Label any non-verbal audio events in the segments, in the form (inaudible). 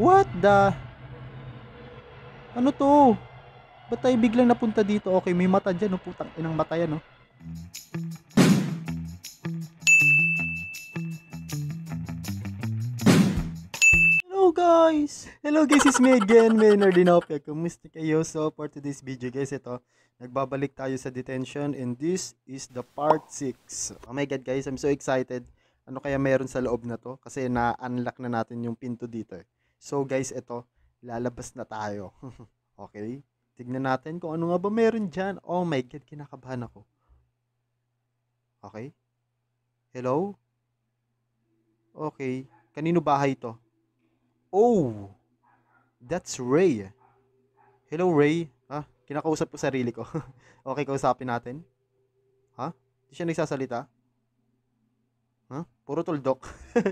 What the? Ano to? Ba't tayo biglang napunta dito? Okay, may mata dyan, Oh, Putang inang mata yan, no? Hello guys! Hello guys, it's me again, Maynard Dinopia. Kumusta kayo? So, for today's video guys, ito, nagbabalik tayo sa detention and this is the part 6. Oh my god guys, I'm so excited. Ano kaya meron sa loob na to? Kasi na-unlock na natin yung pinto dito eh. So guys, ito, lalabas na tayo. (laughs) okay? Tignan natin kung ano nga ba meron dyan. Oh my God, kinakabahan ako. Okay? Hello? Okay. Kanino bahay ito? Oh! That's Ray. Hello, Ray. Ha? Ah, kinakausap ko sarili ko. (laughs) okay, kausapin natin. Ha? Huh? Hindi siya nagsasalita? Ha? Huh? Puro tuldok.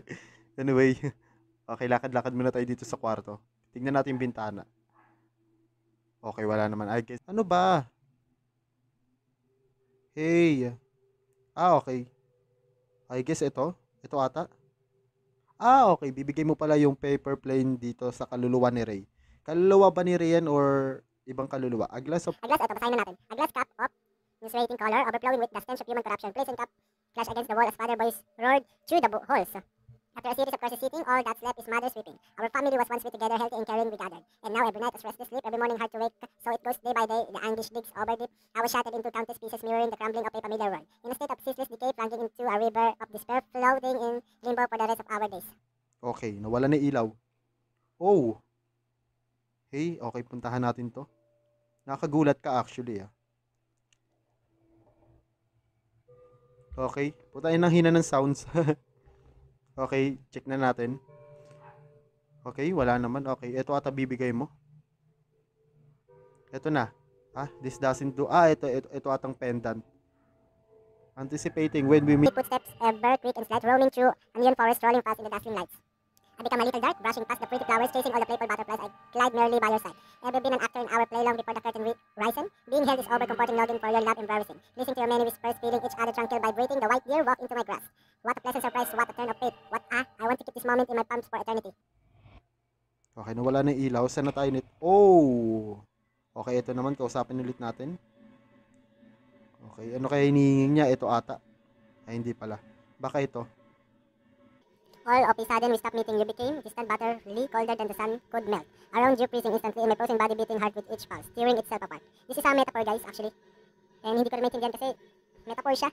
(laughs) anyway. Okay, lakad-lakad muna tayo dito sa kwarto. Tingnan natin yung bintana. Okay, wala naman. I guess. Ano ba? Hey. Ah, okay. I guess ito. Ito ata. Ah, okay. Bibigay mo pala yung paper plane dito sa kaluluwa ni Ray. Kaluluwa ba ni Ray yan or ibang kaluluwa? A glass of... A glass, ito. Basahin na natin. A glass cup of newsrating color, overflowing with the stench of human corruption, place cup, clash against the wall as father boys roared through the holes. After a series of courses sitting, all that's left is mother sweeping. Our family was once fit together, healthy and caring, we gathered. And now every night is restless sleep, every morning hard to wake, so it goes day by day, the anguish digs over deep. I was shattered into countless pieces, mirroring the crumbling of a familiar world. In a state of ceaseless decay, plunging into a river of despair, floating in limbo for the rest of our days. Okay, nawala na ilaw. Oh! Hey, okay, puntahan natin to. Nakagulat ka actually ah. Okay, putain ng hina ng sounds. (laughs) Okay, check na natin. Okay, wala naman. Okay, ito ata bibigay mo. Ito na. Ah, this doesn't do. Ah, ito, ito, ito atang pendant. Anticipating when we meet. Footsteps, a bird quick and slight roaming through, ambient forest rolling past in the dazzling lights. I become a little dark, brushing past the pretty flowers, chasing all the playful butterflies. I glide merrily by your side. Have you been an actor in our play long before the curtain risen? Being held is over, comforting longing for your love embarrassing. Listening to your many whispers, feeling each other tranquil by breathing. The white deer walk into my grasp. What a pleasant surprise, what a turn of fate. What ah, I want to keep this moment in my palms for eternity. Okay, no, wala na ilaw. Saan na tayo nit? Oh! Okay, ito naman. Kausapin ulit natin. Okay, ano kaya hinihingin niya? Ito ata. Ay, hindi pala. Baka ito. All of a sudden, we stopped meeting. You became distant, butterly colder than the sun could melt. Around you, freezing instantly, my pulsing body beating hard with each pulse, tearing itself apart. This is a metaphor, guys, actually. And hindi ko rin maintindihan kasi metaphor siya.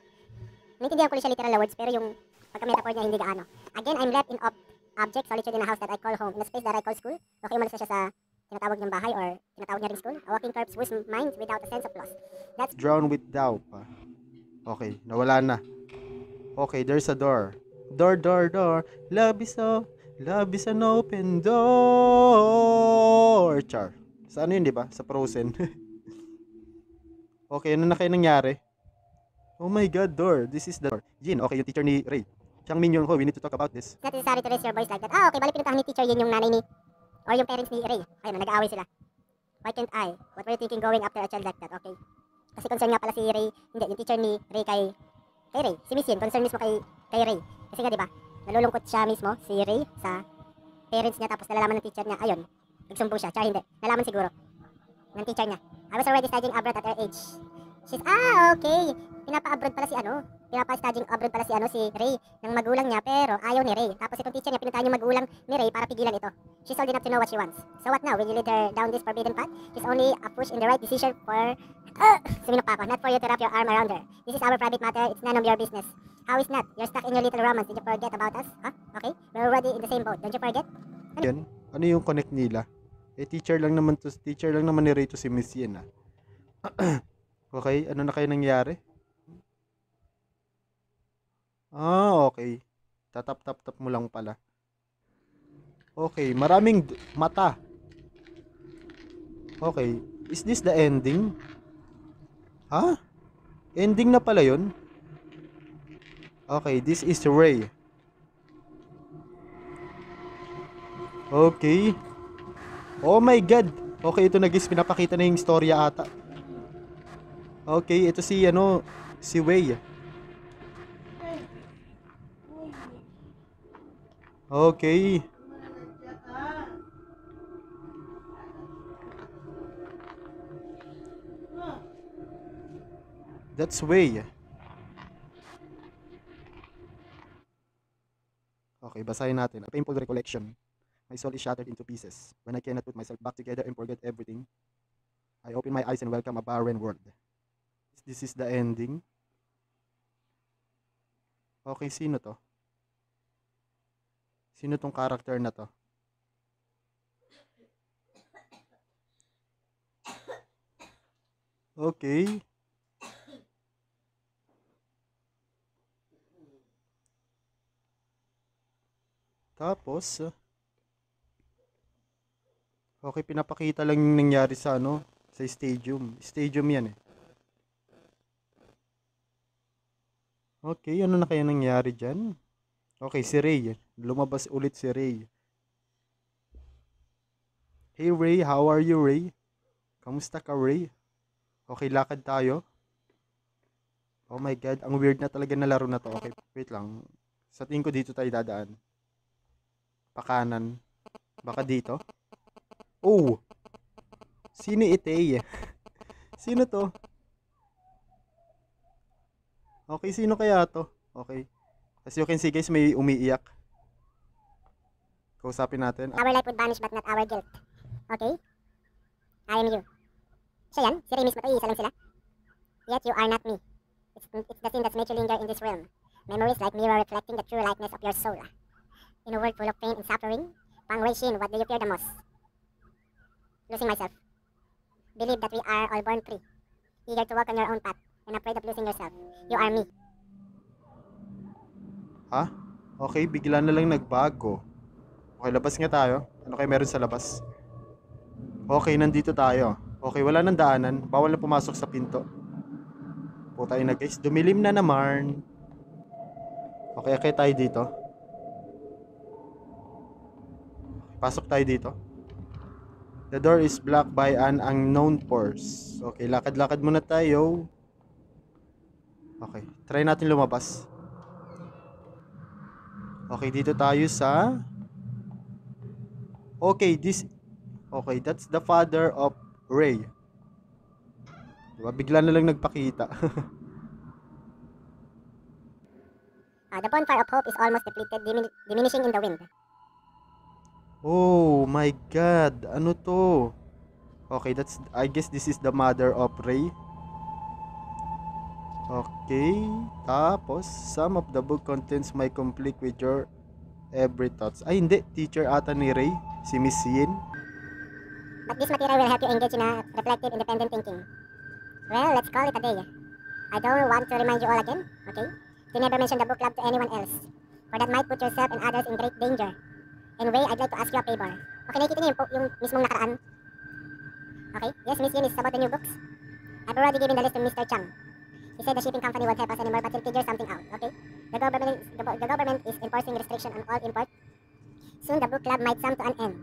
Maintindihan ko rin siya literal na words, pero yung pagka-metaphor niya hindi gaano. Again, I'm left in ob object solitude in a house that I call home, in a space that I call school. Okay, umalis na siya sa tinatawag niyang bahay or tinatawag niya rin school. A walking corpse whose mind without a sense of loss. That's... Drown with doubt, Okay, nawala na. Okay, there's a door. Door, door, door. Love is a, love is an open door. Char. Sa ano yun, di ba? Sa Frozen. (laughs) okay, ano na kayo nangyari? Oh my God, door. This is the door. Jin, okay, yung teacher ni Ray. Siyang minion Young we need to talk about this. Not necessary to raise your voice like that. Ah, okay, bali pinuntahan ni teacher yun yung nanay ni, or yung parents ni Ray. Ayun, nag-aaway sila. Why can't I? What were you thinking going after a child like that? Okay. Kasi concern nga pala si Ray, hindi, yung teacher ni Ray kay, kay Ray. Si Miss Yin, concern mismo kay kay Ray. Kasi nga 'di ba, nalulungkot siya mismo si Ray sa parents niya tapos nalalaman ng teacher niya. Ayun, nagsumbong siya. Tsaka hindi, nalaman siguro ng teacher niya. I was already studying abroad at her age. She's, ah, okay. Pinapa-abroad pala si ano. Pinapa-studying abroad pala si ano, si Ray. Ng magulang niya, pero ayaw ni Ray. Tapos itong teacher niya, pinuntahan yung magulang ni Ray para pigilan ito. She's old enough to know what she wants. So what now? Will you lead her down this forbidden path? She's only a push in the right decision for... Uh, (coughs) suminok pa ako. Not for you to wrap your arm around her. This is our private matter. It's none of your business. How is not? You're stuck in your little romance. Did you forget about us? Huh? Okay? We're already in the same boat. Don't you forget? Ano? Yan. Ano yung connect nila? Eh, teacher lang naman to, teacher lang naman ni Ray to si Miss Yen, ah. (clears throat) okay, ano na kayo nangyari? Ah, okay. Tatap-tap-tap mo lang pala. Okay, maraming mata. Okay, is this the ending? Ha? Huh? Ending na pala yon Okay, this is Ray. Okay. Oh my god. Okay, ito na guys, pinapakita na yung storya ata. Okay, ito si ano, si Way. Okay. That's Way. Okay, basahin natin. A painful recollection. My soul is shattered into pieces. When I cannot put myself back together and forget everything, I open my eyes and welcome a barren world. This is the ending. Okay, sino to? Sino tong character na to? Okay. Tapos, eh, okay, pinapakita lang yung nangyari sa ano, sa stadium. Stadium yan eh. Okay, ano na kaya nangyari diyan? Okay, si Ray. Eh. Lumabas ulit si Ray. Hey Ray, how are you Ray? Kamusta ka Ray? Okay, lakad tayo. Oh my god, ang weird na talaga na laro na to. Okay, wait lang. Sa tingin ko dito tayo dadaan. Pakanan. Baka dito? Oh! Sino itay? (laughs) sino to? Okay, sino kaya to? Okay. As you can see guys, may umiiyak. Kausapin natin. Our life would vanish but not our guilt. Okay? I am you. Siya yan? Si Remis Matoy, isa lang sila? Yet you are not me. It's, it's the thing that's made you linger in this realm. Memories like mirror reflecting the true likeness of your soul. In a world full of pain and suffering, Pang Wei Shin, what do you fear the most? Losing myself. Believe that we are all born free, eager to walk on your own path, and afraid of losing yourself. You are me. Ha? Okay, bigla na lang nagbago. Okay, labas nga tayo. Ano kayo meron sa labas? Okay, nandito tayo. Okay, wala nang daanan. Bawal na pumasok sa pinto. Puta na guys, dumilim na naman. Okay, okay tayo dito. Pasok tayo dito. The door is blocked by an unknown force. Okay, lakad-lakad muna tayo. Okay, try natin lumabas. Okay, dito tayo sa Okay, this Okay, that's the father of Ray. Diba? Bigla na lang nagpakita. uh, (laughs) the bonfire of hope is almost depleted, dimin diminishing in the wind. Oh my god, ano to? Okay, that's I guess this is the mother of Ray. Okay, tapos some of the book contents might conflict with your every thoughts. Ay hindi, teacher ata ni Ray, si Miss Yin. But this material will help you engage in a reflective independent thinking. Well, let's call it a day. I don't want to remind you all again, okay? To never mention the book club to anyone else, for that might put yourself and others in great danger. Anyway, I'd like to ask you a favor. Okay, nakikita niyo yung, yung mismong nakaraan? Okay? Yes, Miss Eunice, about the new books. I've already given the list to Mr. Chang. He said the shipping company won't help us anymore, but he'll figure something out, okay? The government, the, the government is enforcing restriction on all import. Soon the book club might come to an end.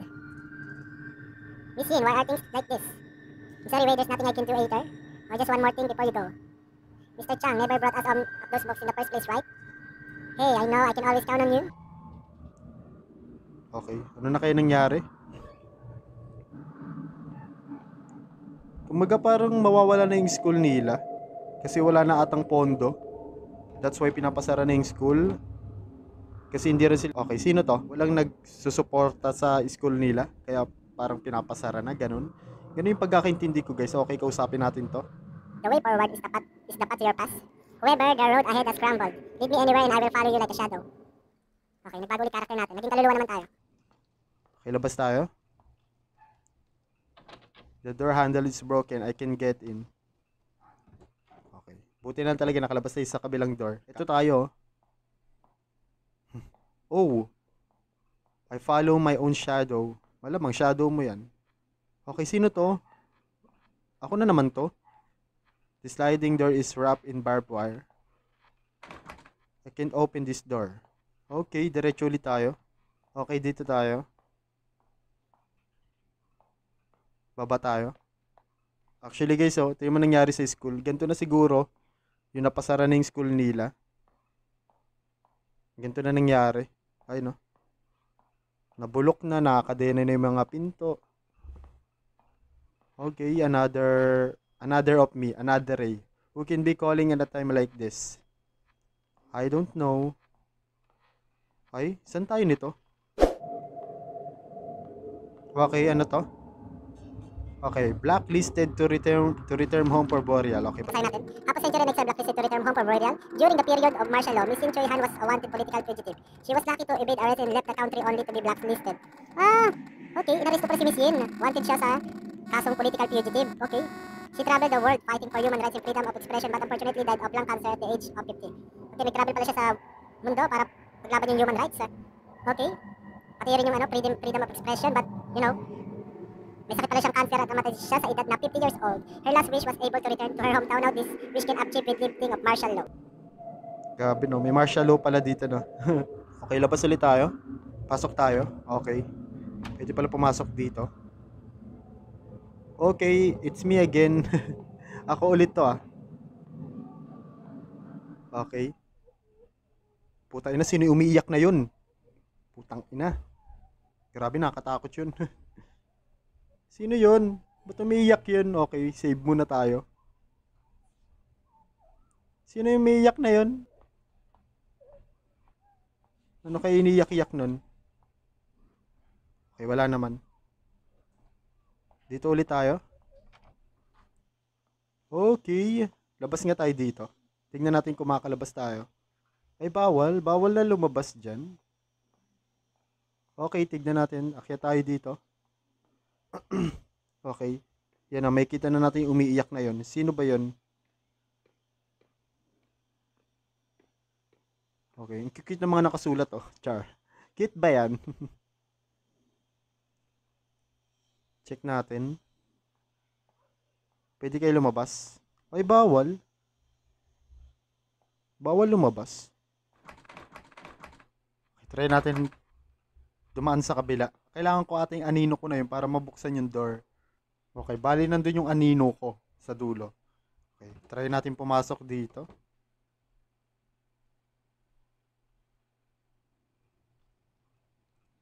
Miss Yin, why are things like this? I'm sorry, wait, there's nothing I can do either. Or oh, just one more thing before you go. Mr. Chang never brought us all those books in the first place, right? Hey, I know I can always count on you. Okay. Ano na kaya nangyari? Kumaga parang mawawala na yung school nila kasi wala na atang pondo. That's why pinapasara na yung school. Kasi hindi rin sila... Okay, sino to? Walang nagsusuporta sa school nila. Kaya parang pinapasara na, ganun. Ganun yung pagkakaintindi ko guys. Okay, kausapin natin to. The way forward is dapat is dapat to your past. Whoever the road ahead has crumbled. lead me anywhere and I will follow you like a shadow. Okay, nagbago ulit karakter natin. Naging kaluluwa naman tayo. Okay, labas tayo. The door handle is broken. I can get in. Okay. Buti na talaga nakalabas tayo sa kabilang door. Ito tayo. (laughs) Oh. I follow my own shadow. Malamang shadow mo yan. Okay, sino to? Ako na naman to. The sliding door is wrapped in barbed wire. I can open this door. Okay, diretso ulit tayo. Okay, dito tayo. Baba tayo. Actually guys, oh, ito yung nangyari sa school. Ganito na siguro yung napasara na yung school nila. Ganito na nangyari. Ay no. Nabulok na, nakakadena na yung mga pinto. Okay, another another of me, another Ray. Who can be calling at a time like this? I don't know. Ay, saan tayo nito? Okay, ano to? Okay, blacklisted to return to return home for Boreal. Okay. Basahin natin. Half a century next blacklisted to return home for Boreal. During the period of martial law, Miss Lim Choi Han was a wanted political fugitive. She was lucky to evade arrest and left the country only to be blacklisted. Ah, okay. Inaresto pa si Miss Yin. Wanted siya sa kasong political fugitive. Okay. She traveled the world fighting for human rights and freedom of expression but unfortunately died of lung cancer at the age of 50. Okay, nag-travel pala siya sa mundo para paglaban yung human rights. Ah. Okay. Pati rin yung ano, freedom, freedom of expression but, you know, may sakit pala cancer at namatay siya sa edad na 50 years old. Her last wish was able to return to her hometown now this wish can achieve with lifting of martial law. Grabe no, may martial law pala dito no. (laughs) okay, labas ulit tayo. Pasok tayo. Okay. Pwede pala pumasok dito. Okay, it's me again. (laughs) Ako ulit to ah. Okay. Puta ina, sino umiiyak na yun? Putang ina. Grabe, nakakatakot yun. (laughs) Sino yun? Ba't umiiyak yun? Okay, save muna tayo. Sino yung umiiyak na yun? Ano kayo iniyak-iyak nun? Okay, wala naman. Dito ulit tayo. Okay. Labas nga tayo dito. Tingnan natin kung makakalabas tayo. Ay, bawal. Bawal na lumabas dyan. Okay, tignan natin. Akyat tayo dito. (clears throat) okay. Yan ang makita na natin yung umiiyak na yon. Sino ba yon? Okay, yung cute ng mga nakasulat oh. Char. Cute ba yan? (laughs) Check natin. Pwede kayo lumabas? Ay, bawal. Bawal lumabas. Okay, try natin dumaan sa kabila kailangan ko ating anino ko na yun para mabuksan yung door. Okay, bali nandun yung anino ko sa dulo. Okay, try natin pumasok dito.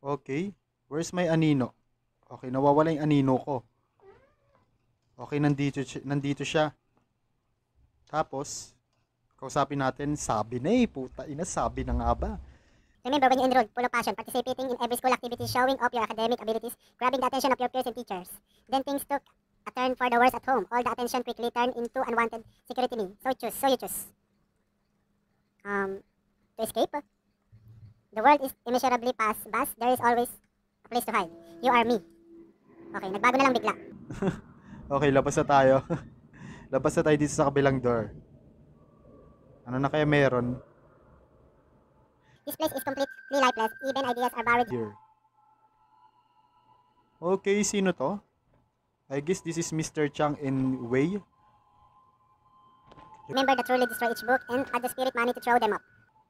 Okay, where's my anino? Okay, nawawala yung anino ko. Okay, nandito, nandito siya. Tapos, kausapin natin, sabi na eh, puta ina, sabi na nga ba? Remember, when you enroll, full of passion, participating in every school activity, showing off your academic abilities, grabbing the attention of your peers and teachers. Then things took a turn for the worse at home. All the attention quickly turned into unwanted security me. So choose, so you choose. Um, to escape, the world is immeasurably past, vast. There is always a place to hide. You are me. Okay, nagbago na lang bigla. (laughs) okay, labas na tayo. (laughs) labas na tayo dito sa kabilang door. Ano na kaya meron? This place is completely lifeless. Even ideas are buried here. Okay, sino to? I guess this is Mr. Chang in Wei. Remember that truly destroy each book and add the spirit money to throw them up.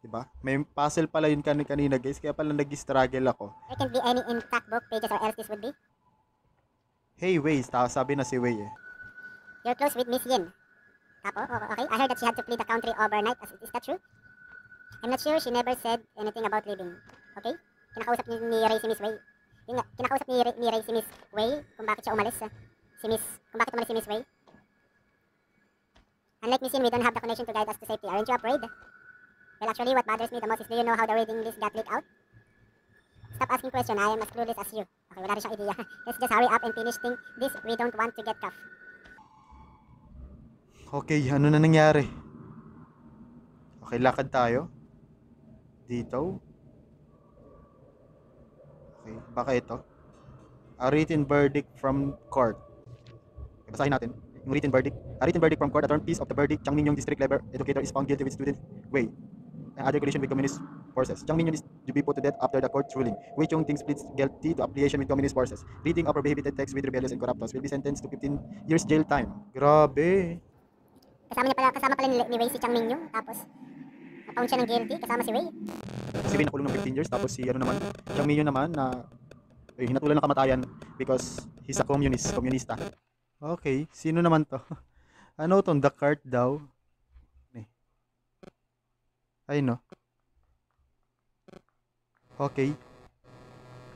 Diba? May puzzle pala yun kan kanina guys, kaya pala nag-struggle ako. There can't be any intact book pages or else this would be. Hey Wei, sabi na si Wei eh. You're close with Miss Yin. Tapo? Okay, I heard that she had to flee the country overnight. Is that true? I'm not sure she never said anything about leaving. Okay? Kinakausap ni, ni Ray si Miss Way. Yun nga, kinakausap ni, ni Ray si Miss Way kung bakit siya umalis. Ah. Si Miss, kung bakit umalis si Miss Way. Unlike Miss Yin, we don't have the connection to guide us to safety. Aren't you afraid? Well, actually, what bothers me the most is do you know how the waiting list got leaked out? Stop asking questions. I am as clueless as you. Okay, wala rin siyang idea. (laughs) Let's just hurry up and finish thing. this. We don't want to get cuffed. Okay, ano na nangyari? Okay, lakad tayo dito. Okay, baka ito. A written verdict from court. basahin natin. Yung written verdict. A written verdict from court, a term piece of the verdict, Chang Minyoung district labor educator is found guilty with student Wei and other collision with communist forces. Chang Minyoung is to be put to death after the court's ruling. Wei Chung thinks pleads guilty to affiliation with communist forces. Reading of prohibited text with rebellious and corruptors will be sentenced to 15 years jail time. Grabe. Kasama niya pala, kasama pala ni, ni Wei si Chang Minyoung. Tapos, Nataon siya ng guilty kasama si Wei. Si Way nakulong ng 15 years tapos si ano naman, Chang Minyo naman na eh, hinatulan ng kamatayan because he's a communist, komunista. Okay, sino naman to? (laughs) ano tong the cart daw? Eh. Ay no. Okay.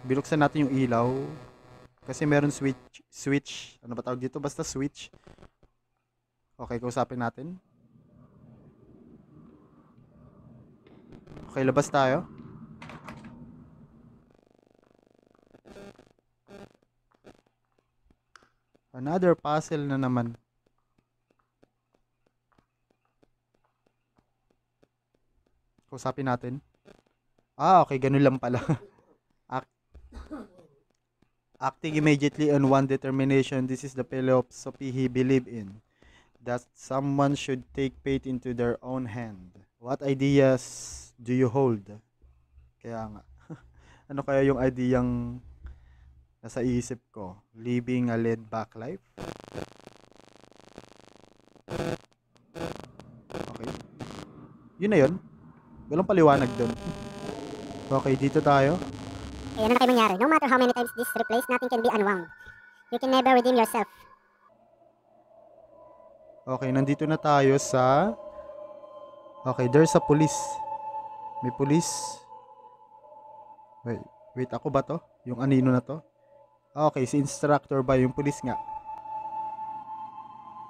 Binuksan natin yung ilaw. Kasi meron switch, switch, ano ba tawag dito? Basta switch. Okay, kausapin natin. Okay, labas tayo. Another puzzle na naman. Kausapin natin. Ah, okay. Ganun lang pala. (laughs) Act Acting immediately on one determination, this is the philosophy he believe in. That someone should take fate into their own hand. What ideas do you hold? Kaya nga, (laughs) ano kaya yung ideyang nasa isip ko? Living a laid back life? Okay. Yun na yun. Walang paliwanag doon. Okay, dito tayo. Ayan na tayo mangyari. No matter how many times this replays, nothing can be unwound. You can never redeem yourself. Okay, nandito na tayo sa... Okay, there's a police. May pulis. Wait, wait ako ba to? Yung anino na to? Okay, si instructor ba yung pulis nga?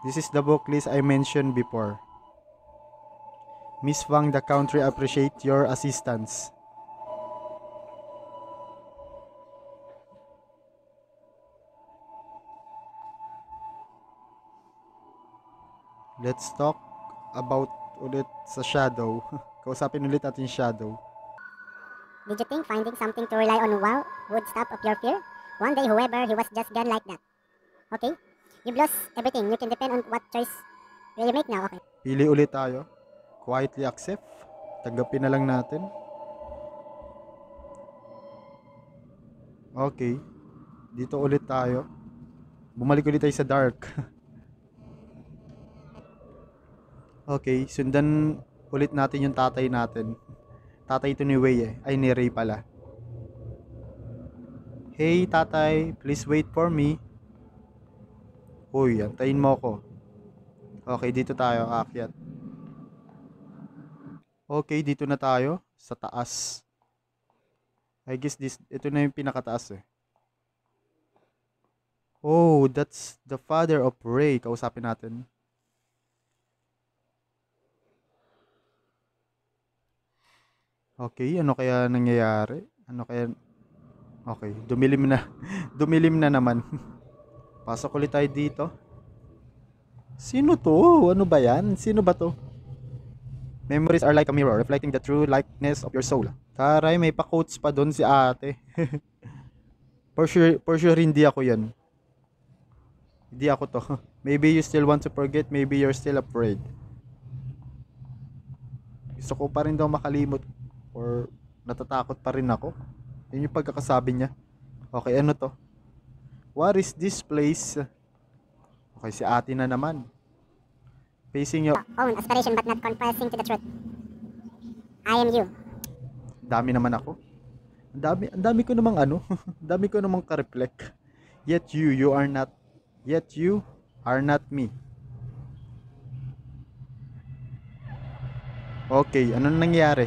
This is the book list I mentioned before. Miss Wang, the country appreciate your assistance. Let's talk about ulit sa shadow. (laughs) Kausapin ulit natin shadow. Did you think finding something to rely on wow would stop of your fear? One day, whoever, he was just gone like that. Okay? You've lost everything. You can depend on what choice will you make now. Okay? Pili ulit tayo. Quietly accept. Tanggapin na lang natin. Okay. Dito ulit tayo. Bumalik ulit tayo sa dark. (laughs) okay, sundan ulit natin yung tatay natin. Tatay ito ni Wei eh. Ay, ni Ray pala. Hey, tatay. Please wait for me. Uy, antayin mo ako. Okay, dito tayo. Akyat. Okay, dito na tayo. Sa taas. I guess this, ito na yung pinakataas eh. Oh, that's the father of Ray. Kausapin natin. Okay, ano kaya nangyayari? Ano kaya? Okay, dumilim na. (laughs) dumilim na naman. (laughs) Pasok ulit tayo dito. Sino to? Ano ba yan? Sino ba to? Memories are like a mirror, reflecting the true likeness of your soul. Taray, may pa-quotes pa doon si ate. (laughs) for, sure, for sure, hindi ako yan. Hindi ako to. Maybe you still want to forget, maybe you're still afraid. Gusto ko pa rin daw makalimot or natatakot pa rin ako. Yun yung pagkakasabi niya. Okay, ano to? What is this place? Okay, si ate na naman. Facing your ah, own aspiration but not confessing to the truth. I am you. Dami naman ako. Ang dami, ang dami ko namang ano, (laughs) ang dami ko namang ka-reflect. Yet you, you are not, yet you are not me. Okay, anong nangyari?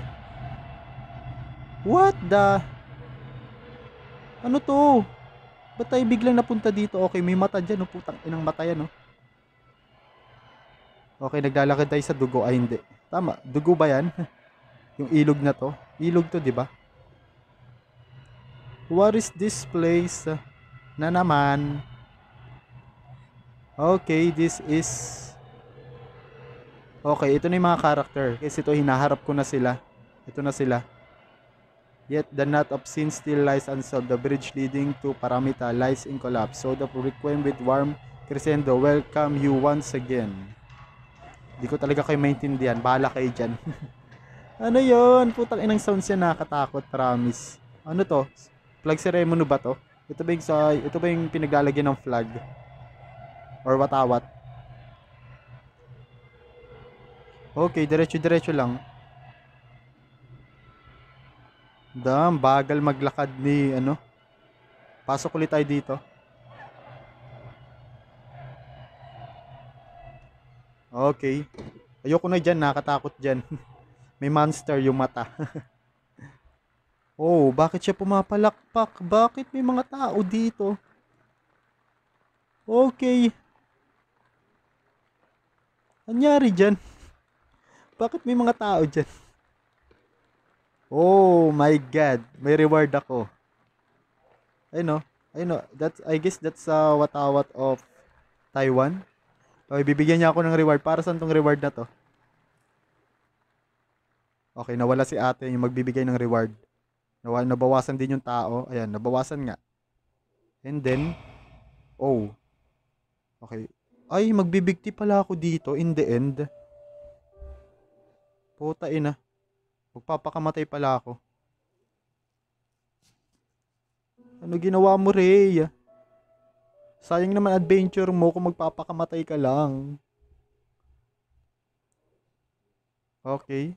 What the? Ano to? Ba't tayo biglang napunta dito? Okay, may mata dyan. Oh, Putang inang mata yan. No? Oh. Okay, naglalakad tayo sa dugo. Ay, hindi. Tama. Dugo ba yan? (laughs) Yung ilog na to. Ilog to, di ba? What is this place? Na naman. Okay, this is... Okay, ito na yung mga character. Kasi ito, hinaharap ko na sila. Ito na sila. Yet the knot of sin still lies unsolved. The bridge leading to Paramita lies in collapse. So the requiem with warm crescendo welcome you once again. Hindi ko talaga kayo maintindihan. Bahala kayo dyan. (laughs) ano yon Putang inang sounds yan. Nakakatakot. Promise. Ano to? Flag ceremony ba to? Ito ba yung, sa, ito ba yung pinaglalagyan ng flag? Or watawat? Okay, diretso-diretso lang. Damn, bagal maglakad ni ano. Pasok ulit tayo dito. Okay. Ayoko na dyan, nakatakot dyan. (laughs) May monster yung mata. (laughs) oh, bakit siya pumapalakpak? Bakit may mga tao dito? Okay. Anyari dyan? (laughs) Bakit may mga tao dyan? Oh my god, may reward ako. I know. I know. That's I guess that's sa uh, watawat of Taiwan. Okay, bibigyan niya ako ng reward. Para saan tong reward na to? Okay, nawala si ate yung magbibigay ng reward. Nawala, nabawasan din yung tao. Ayan, nabawasan nga. And then, oh. Okay. Ay, magbibigti pala ako dito in the end. Puta ina. Magpapakamatay pala ako. Ano ginawa mo, Rey? Sayang naman adventure mo kung magpapakamatay ka lang. Okay.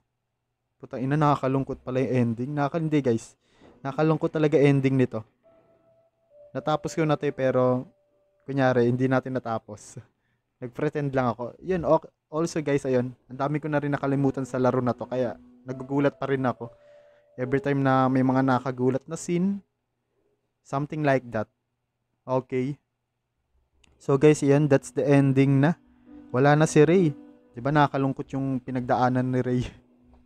Putang ina, nakakalungkot pala yung ending. Nakakal hindi guys. Nakakalungkot talaga ending nito. Natapos ko na to eh, pero kunyari hindi natin natapos. (laughs) Nagpretend lang ako. Yun, okay. also guys, ayun, ang dami ko na rin nakalimutan sa laro na to, kaya nagugulat pa rin ako. Every time na may mga nakagulat na scene, something like that. Okay. So guys, yan, that's the ending na. Wala na si Ray. 'Di ba nakakalungkot yung pinagdaanan ni Ray.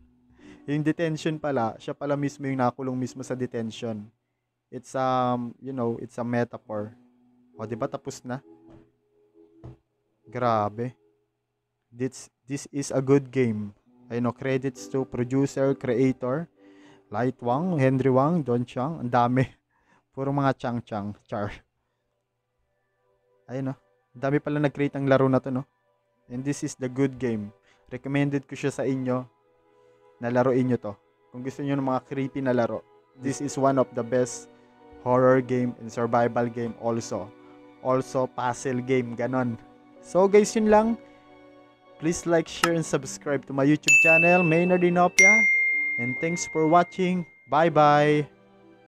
(laughs) yung detention pala, siya pala mismo yung nakulong mismo sa detention. It's um, you know, it's a metaphor. O 'di ba tapos na? Grabe. This, this is a good game. I know credits to producer, creator, Light Wang, Henry Wang, Don Chang, ang dami. (laughs) Puro mga chang-chang, char. Ayun no. Dami pala nag-create ang laro na to, no? And this is the good game. Recommended ko siya sa inyo na laruin nyo to. Kung gusto niyo ng mga creepy na laro, this is one of the best horror game and survival game also. Also, puzzle game, ganon. So guys, yun lang. Please like, share, and subscribe to my YouTube channel, Maynard Inopia. And thanks for watching. Bye-bye.